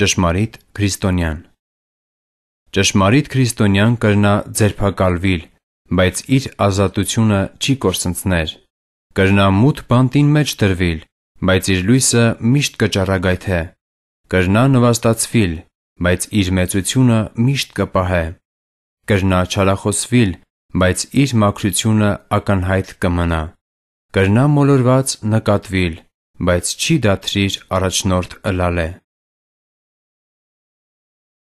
Ճշմարիտ քրիստոնյան Ճշմարիտ քրիստոնյան կրնա ձերբակալվիլ, բայց իր ազատությունը չի կորցնցներ։ Կրնա մութ բանտին մեջ դրվիլ, բայց իր լույսը միշտ կճառագայթե։ Կրնա նվաստացվիլ, բայց իր մեծությունը միշտ կպահե։ Կրնա չարախոսվիլ, բայց իր մաքրությունը ակնհայտ կմնա։ Կրնա մոլորված նկատվիլ, բայց չի դաթրիր առաջնորդ ըլալե։